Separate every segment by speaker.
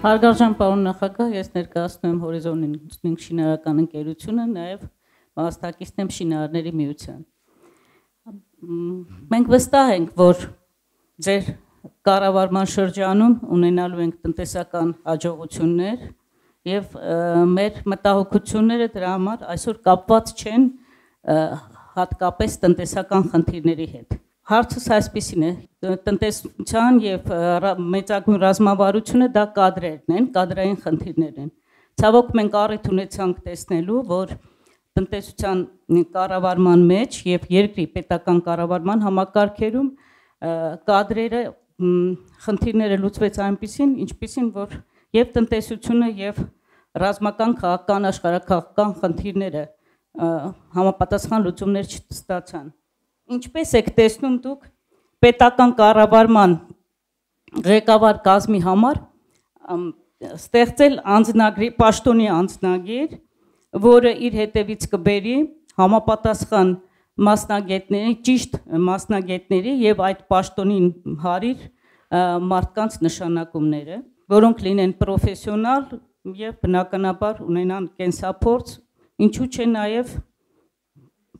Speaker 1: Հարգարժան պարոն նախագահ, ես ներկայացնում եմ Horizon 95 շինարական ընկերությունը, նաև մասնակիցն եմ շինարարների միության։ Մենք վստահ ենք, որ ձեր կառավարման շրջանում ունենալու ենք տնտեսական հաջողություններ եւ մեր մտահոգությունները դրա համար այսօր կապված չեն հատկապես տնտեսական խնդիրների հետ։ Հարցս այսպեսին է. տնտեսության եւ մեծագույն ռազմավարությունը դա կադրերն են, կադրային խնդիրներ են։ Ցավոք մենք առիթ ունեցանք տեսնելու, որ տնտեսության կառավարման մեջ եւ երկրի պետական կառավարման համակարգերում կադրերը խնդիրները լուծվեց այնպեսին, ինչպեսին որ եւ տնտեսությունը եւ ռազմական քաղաքական աշխարհական խնդիրները համապատասխան լուծումներ չստացան։ Ինչպես եք տեսնում դուք պետական կառավարման ղեկավար կազմի համար ստեղծել անձնագրի պաշտոնի անձնագիր, որը իր հետևից կբերի համապատասխան մասնագետների, ճիշտ մասնագետների եւ այդ պաշտոնին հարիր մարդկանց նշանակումները, որոնք լինեն պրոֆեսիոնալ եւ բնականաբար ունենան կենսափորձ, ինչու՞ չէ նաեւ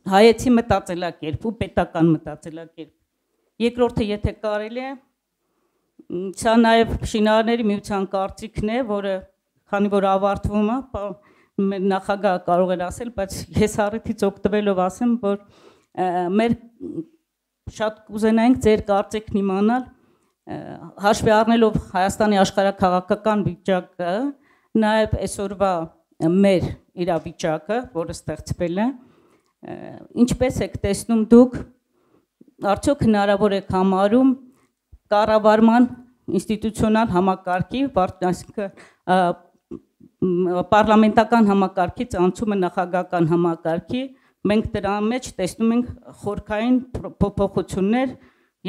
Speaker 1: հայեցի մտածելակերպ ու պետական մտածելակերպ։ Երկրորդը, եթե կարելի է, սա նաև շինարարների միության կարծիքն է, որը քանի որ ավարտվում է, մեր նախագահը կարող էր ասել, բայց ես առիթից օգտվելով ասեմ, որ մեր շատ կուզենայինք ձեր կարծիքն իմանալ հաշվի առնելով Հայաստանի աշխարհակաղակական վիճակը, նաև այսօրվա մեր իրավիճակը, որը ստեղծվել է, որ Ինչպես եք տեսնում դուք, արդյոք հնարավոր եք համարում կառավարման ինստիտուցիոնալ համակարգի, այսինքն պարլամենտական համակարգից անցումը նախագահական համակարգի, մենք դրա մեջ տեսնում ենք խորքային փոփոխություններ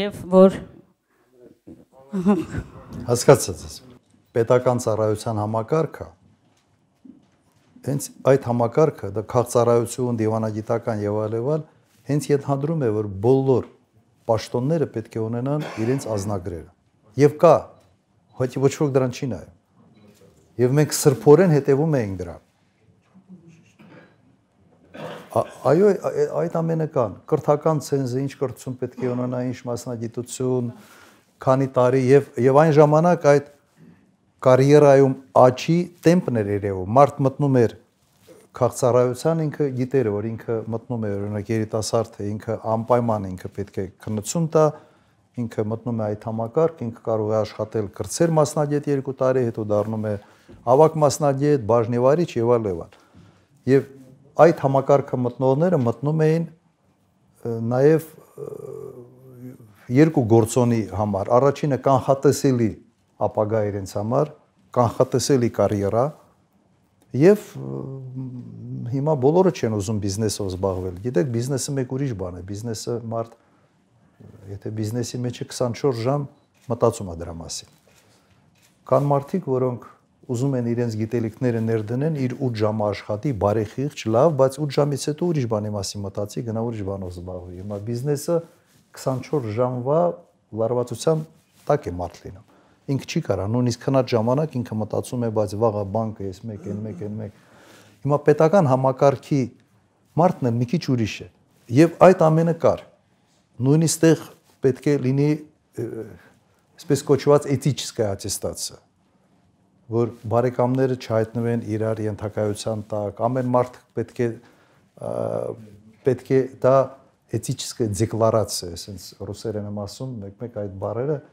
Speaker 1: եւ որ
Speaker 2: հասկացած պետական ծառայության համակարգը հենց այդ համակարգը, դա քաղցարայություն, դիվանագիտական եւ այլն, հենց ենթադրում է, որ բոլոր պաշտոնները պետք է ունենան իրենց ազնագրերը։ Եվ կա, հաճի ոչ ոք դրան չի նայում։ Եվ մենք սրբորեն հետևում ենք դրան։ Այո, այդ ամենը կան։ Կրթական ցենզը ինչ կրթություն պետք է ունենա, ինչ մասնագիտություն, քանի տարի եւ եւ այն ժամանակ այդ կարիերայում աճի տեմպներ երևում։ Մարդ մտնում էր քաղցարայության ինքը գիտեր, որ ինքը մտնում է օրինակ երիտասարդ է, ինքը անպայման ինքը պետք է քննություն տա, ինքը մտնում է այդ համակարգ, ինքը կարող է աշխատել կրծեր մասնագետ 2 տարի, հետո դառնում է ավակ մասնագետ, բաժնիվարիչ եւ այլն։ Եվ այդ համակարգը մտնողները մտնում էին նաև երկու գործոնի համար։ Առաջինը կանխատեսելի ապագա իրենց համար, կանխատեսելի կարիերա եւ հիմա բոլորը չեն ուզում բիզնեսով զբաղվել։ Գիտեք, բիզնեսը մեկ ուրիշ բան է, բիզնեսը մարդ եթե բիզնեսի մեջ է 24 ժամ մտածում է դրա մասին։ Կան մարդիկ, որոնք ուզում են իրենց գիտելիքները ներդնեն, իր 8 ժամը աշխատի, բարեխիղճ, լավ, բայց 8 ժամից հետո ուրիշ բանի մասին մտածի, գնա ուրիշ բանով զբաղվի։ Հիմա բիզնեսը 24 ժամվա լարվածության տակ է մարդ լինում ինքը չի կարա, նույնիսկ քնած ժամանակ ինքը մտածում է, բայց վաղը բանկը ես մեկ են, մեկ են, մեկ։ Հիմա պետական համակարգի մարդն էլ մի քիչ ուրիշ է։ Եվ այդ ամենը կար։ Նույնիսկ այդտեղ պետք է լինի այսպես կոչված էթիչսկայ аттестация, որ բարեկամները չհայտնվեն իրար ենթակայության տակ, ամեն մարդ պետք է պետք է դա էթիչսկայ դեկլարացիա, ասենց ռուսերեն եմ ասում, մեկ-մեկ այդ բառերը -մեկ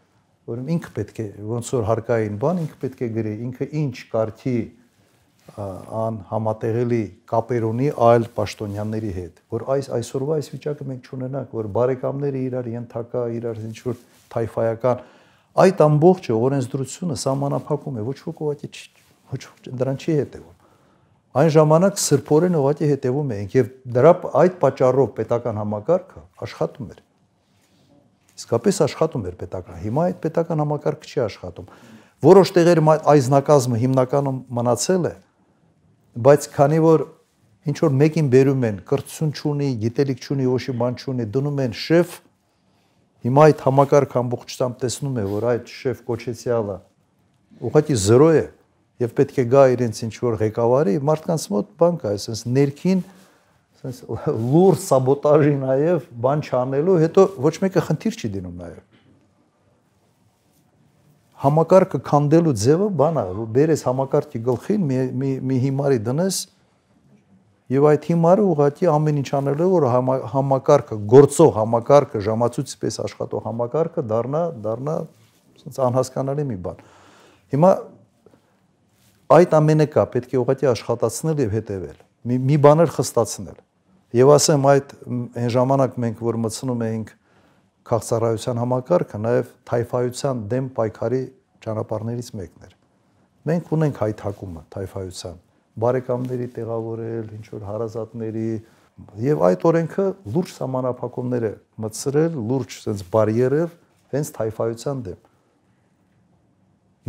Speaker 2: ուրեմն ինքը պետք է ոնց որ հարկային բան ինքը պետք է գրի, ինքը ինչ կարքի ան համատեղելի կապեր ունի այլ պաշտոնյաների հետ, որ այս այսօրվա այս վիճակը մենք չունենանք, որ բարեկամները իրար ենթակա, իրար ինչ որ թայֆայական այդ ամբողջը օրենսդրությունը սահմանափակում է, ոչ ոք ուղղակի ոչ դրան չի հետևում։ Այն ժամանակ սրբորեն ուղղակի հետևում էինք եւ դրա այդ պատճառով պետական համակարգը աշխատում էր իսկապես աշխատում էր պետական։ Հիմա այդ պետական համակարգը չի աշխատում։ Որոշ տեղեր այզնակազմը հիմնականում մնացել է, բայց քանի որ ինչ որ մեկին բերում են, կրծություն չունի, գիտելիք չունի, ոչ մի բան չունի, դնում են շեֆ, Հիմա այդ համակարգ ամբողջությամբ տեսնում է, որ այդ շեֆ կոչեցյալը ուղղակի 0 է եւ պետք է գա իրենց ինչ որ ղեկավարի, մարդկանց մոտ բան կա, այսպես ներքին sense լուր սաբոտաժի նաև բան չանելու, հետո ոչ մեկը խնդիր չի դինում նաև։ Համակարգը քանդելու ձևը բանա, բերես համակարգի գլխին, մի մի, մի հիմարի դնես եւ այդ հիմարը ուղղակի ամեն ինչ անելու որ համ, համակարգը, գործող համակարգը, ժամացույցպես աշխատող համակարգը դառնա դառնա sense անհասկանալի մի բան։ Հիմա այդ ամենը կա, պետք է ուղղակի աշխատացնել եւ հետեւել։ Մի մի բաներ խստացնել Եվ ասեմ այդ այն ժամանակ մենք որ մցնում էինք քաղցարայության համակարգը, նաև թայֆայության դեմ պայքարի ճանապարհներից մեկն էր։ Մենք ունենք հայթակումը թայֆայության, բարեկամների տեղավորել, ինչ որ հարազատների եւ այդ օրենքը լուրջ համանախապակումներ է մցրել, լուրջ sense բարիերեր հենց թայֆայության դեմ։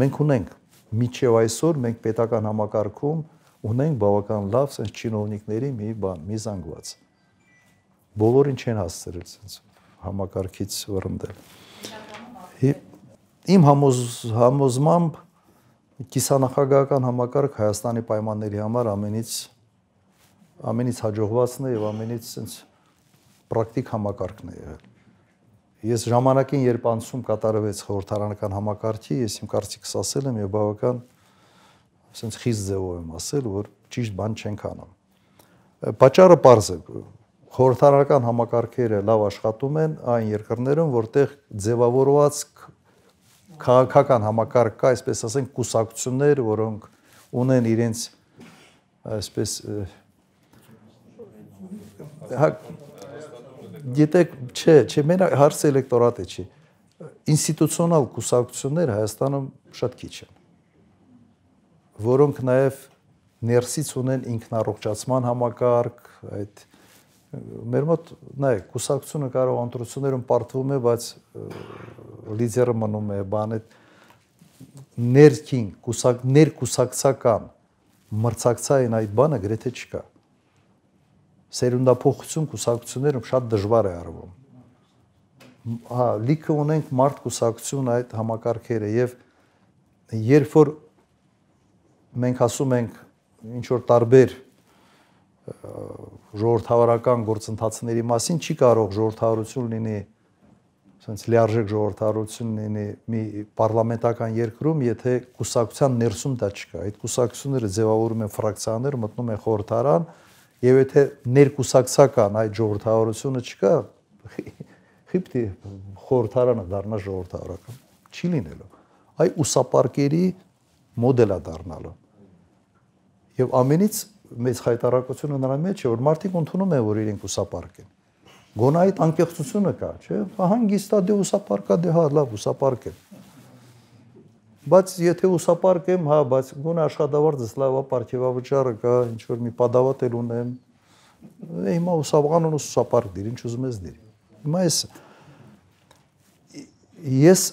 Speaker 2: Մենք ունենք միջև այսօր մենք պետական համակարգում ունենք բավական լավ sense чиновникների մի բան, մի զանգված։ Բոլորին չեն հասցրել sense համակարգից վռնդել։ Իմ համոզ համոզմամբ կիսանախագահական համակարգ Հայաստանի պայմանների համար ամենից ամենից հաջողվածն է եւ ամենից sense պրակտիկ համակարգն է եղել։ Ես ժամանակին երբ անցում կատարվեց խորհրդարանական համակարգի, ես իմ կարծիքս ասել եմ եւ բավական ասենց խիստ ձևով եմ ասել, որ ճիշտ բան չենք անում։ Պաճառը པարզ է։ Խորհրդարանական համակարգերը լավ աշխատում են այն երկրներում, որտեղ ձևավորված քաղաքական համակարգ կա, այսպես ասենք, կուսակցություններ, որոնք ունեն իրենց այսպես հա դիտեք, չէ, չէ, մենակ հարցը էլեկտորատի չի։ Ինստիտուցիոնալ կուսակցություններ Հայաստանում շատ քիչ են որոնք նաև ներսից ունեն ինքնառողջացման համակարգ, այդ մեր մոտ նայեք, կուսակցությունը կարող ընտրություններում պարտվում է, բայց լիդերը մնում է, բանը ներքին կուսակ ներկուսակցական մրցակցային այդ բանը գրեթե չկա։ Սերունդափոխություն կուսակցություններում շատ դժվար է արվում։ Հա, լիքը ունենք մարդ կուսակցություն այդ համակարգերը եւ երբ որ մենք ասում ենք ինչ որ տարբեր ժողովրդավարական գործընթացների մասին չի կարող ժողովրդարություն լինի ասենց լիարժեք ժողովրդարություն լինի մի parlamentական երկրում, եթե կուսակցության ներսում դա չկա։ Այդ կուսակցությունները ձևավորում են ֆրակցիաներ, մտնում են խորհրդարան, եւ եթե ներկուսակցական այդ ժողովրդարությունը չկա, խիպտի խորհրդարանը դառնա ժողովրդարական։ Չի լինելու։ Այ ուսապարկերի մոդելա դառնալու։ Եվ ամենից մեծ հայտարարությունը նրա մեջ է, որ մարդիկ ընդունում են, որ իրենք ուսապարկ են։ Գոնա այդ անկեղծությունը կա, չէ՞։ Հանգիստա դե ուսապարկա դե հա լավ ուսապարկ է։ Բայց եթե ուսապարկ եմ, հա, բայց գոնա աշխատավարձս լավա պարգևավճարը կա, ինչ որ մի падավատել ունեմ։ Հիմա ուսավղանն ուսապարկ դիր, ինչ ուզում ես դիր։ Հիմա ես ես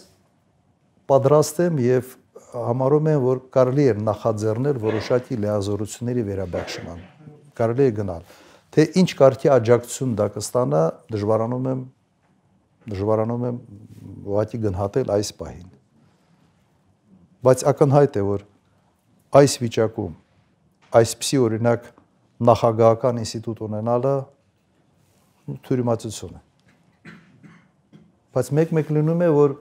Speaker 2: պատրաստ եմ եւ համարում են, որ կարելի է նախաձեռնել որոշակի լիազորությունների վերաբաշխման։ Կարելի է գնալ։ Թե ինչ կարգի աջակցություն դա կստանա, դժվարանում եմ դժվարանում եմ ուղղակի գնահատել այս պահին։ Բայց ակնհայտ է, որ այս վիճակում այսպիսի օրինակ նախագահական ինստիտուտ ունենալը թյուրիմացություն է։ Բայց մեկ-մեկ լինում է, որ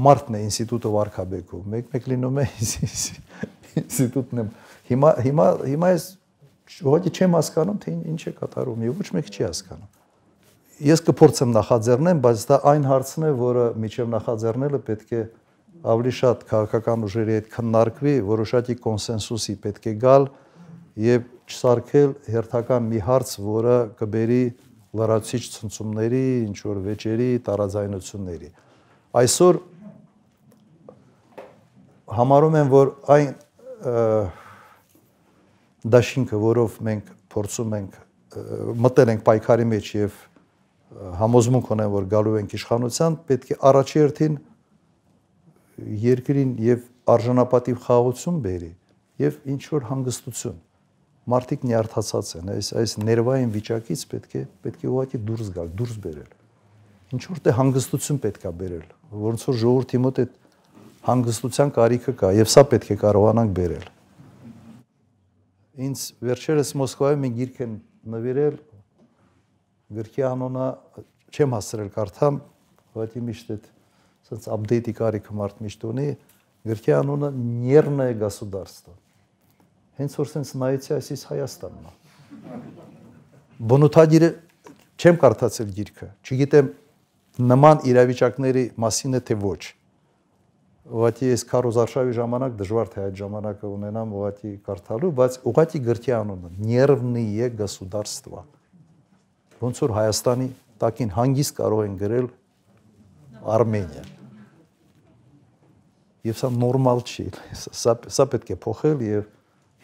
Speaker 2: մարտն է ինստիտուտը Վարքաբեկով, մեկ-մեկ լինում է ինստիտուտն է։ Հիմա հիմա հիմա ես ոչի չեմ հասկանում, թե ինչ է կատարում, եւ ոչ մեկը չի հասկանում։ Ես կփորձեմ նախաձեռնեմ, բայց դա այն հարցն է, որը միջև նախաձեռնելը պետք է ավելի շատ քաղաքական ուժերի հետ քննարկվի, որոշակի կոնսենսուսի պետք է գալ եւ չսարքել հերթական մի հարց, որը կբերի լրացիչ ցնցումների, ինչ որ վեճերի, տարաձայնությունների։ Այսօր համարում եմ, որ այն դաշինքը, որով մենք փորձում ենք մտել ենք պայքարի մեջ եւ համոզմունք ունեն, որ գալու ենք իշխանության, պետք է առաջերտին երկրին եւ արժանապատիվ խաղացում բերի եւ ինչ որ հանգստություն։ Մարտիկ նյարդացած են, այս այս ներվային վիճակից պետք է պետք է ուղղակի դուրս գալ, դուրս բերել։ Ինչ որ թե հանգստություն պետքա բերել, ոնց որ ժողովրդի մոտ այդ հանգստության կարիքը կա եւ սա պետք է կարողանանք բերել։ Ինձ վերջերս Մոսկվայում մի գիրք են նվիրել գրքի անունը չեմ հասցրել կարդամ, բայց միշտ այդ ասած update-ի կարիքը մարդ միշտ ունի, գրքի անունը Нервное государство։ Հենց որ sense նայեցի այսիս Հայաստանն է։ Բնութագիրը չեմ կարդացել գիրքը, չգիտեմ նման իրավիճակների մասին է թե ոչ ուղղակի ես քարոզարշավի ժամանակ դժվար թե այդ ժամանակը ունենամ ուղղակի կարդալու, բայց ուղղակի գրքի անունը Нервные государства։ Ոնց որ Հայաստանի տակին հանգիստ կարող են գրել Արմենիա։ Եվ սա նորմալ չի, սա սա պետք է փոխել եւ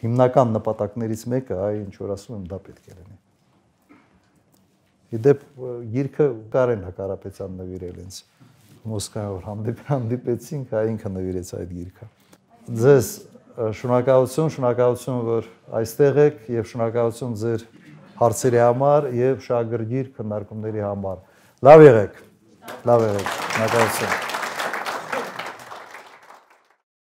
Speaker 2: հիմնական նպատակներից մեկը, այ ինչ որ ասում եմ, դա պետք է լինի։ Իդեպ գիրքը Կարեն Հակարապետյանն նվիրել ինձ։ Մոսկվայով հանդիպ, հանդիպեցինք, հա ինքը նվիրեց այդ գիրքը։ Ձեզ շնորհակալություն, շնորհակալություն, որ այստեղ եք եւ շնորհակալություն ձեր հարցերի համար եւ շահագրգիռ քննարկումների համար։ Լավ եղեք։ Լավ եղեք։ Շնորհակալություն։